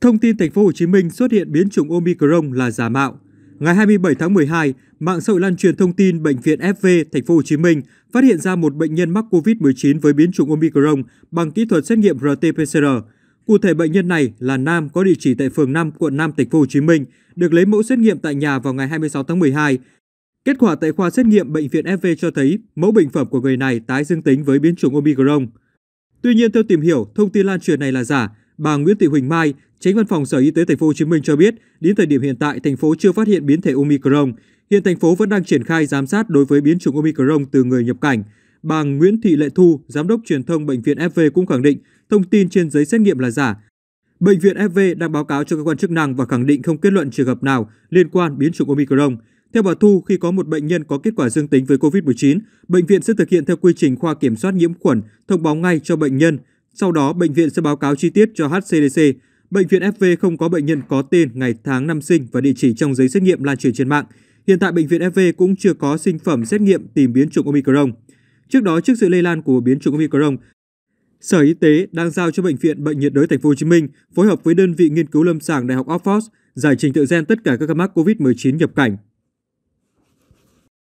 Thông tin thành phố Hồ Chí Minh xuất hiện biến chủng Omicron là giả mạo. Ngày 27 tháng 12, mạng xã hội lan truyền thông tin bệnh viện FV thành phố Hồ Chí Minh phát hiện ra một bệnh nhân mắc COVID-19 với biến chủng Omicron bằng kỹ thuật xét nghiệm RT-PCR. Cụ thể bệnh nhân này là nam có địa chỉ tại phường 5, quận 5 thành phố Hồ Chí Minh, được lấy mẫu xét nghiệm tại nhà vào ngày 26 tháng 12. Kết quả tại khoa xét nghiệm bệnh viện FV cho thấy mẫu bệnh phẩm của người này tái dương tính với biến chủng Omicron. Tuy nhiên theo tìm hiểu, thông tin lan truyền này là giả Bà Nguyễn Thị Huỳnh Mai, Tránh Văn phòng Sở Y tế Thành phố Hồ Chí Minh cho biết, đến thời điểm hiện tại thành phố chưa phát hiện biến thể Omicron. Hiện thành phố vẫn đang triển khai giám sát đối với biến chủng Omicron từ người nhập cảnh. Bà Nguyễn Thị Lệ Thu, Giám đốc truyền thông Bệnh viện FV cũng khẳng định thông tin trên giấy xét nghiệm là giả. Bệnh viện FV đang báo cáo cho cơ quan chức năng và khẳng định không kết luận trường hợp nào liên quan biến chủng Omicron. Theo bà Thu, khi có một bệnh nhân có kết quả dương tính với COVID-19, bệnh viện sẽ thực hiện theo quy trình khoa kiểm soát nhiễm khuẩn, thông báo ngay cho bệnh nhân sau đó, bệnh viện sẽ báo cáo chi tiết cho HCDC. Bệnh viện FV không có bệnh nhân có tên, ngày tháng năm sinh và địa chỉ trong giấy xét nghiệm lan truyền trên mạng. Hiện tại, bệnh viện FV cũng chưa có sinh phẩm xét nghiệm tìm biến chủng Omicron. Trước đó, trước sự lây lan của biến chủng Omicron, Sở Y tế đang giao cho bệnh viện Bệnh nhiệt đới Thành phố Hồ Chí Minh phối hợp với đơn vị nghiên cứu lâm sàng Đại học Oxford giải trình tự gen tất cả các ca mắc COVID-19 nhập cảnh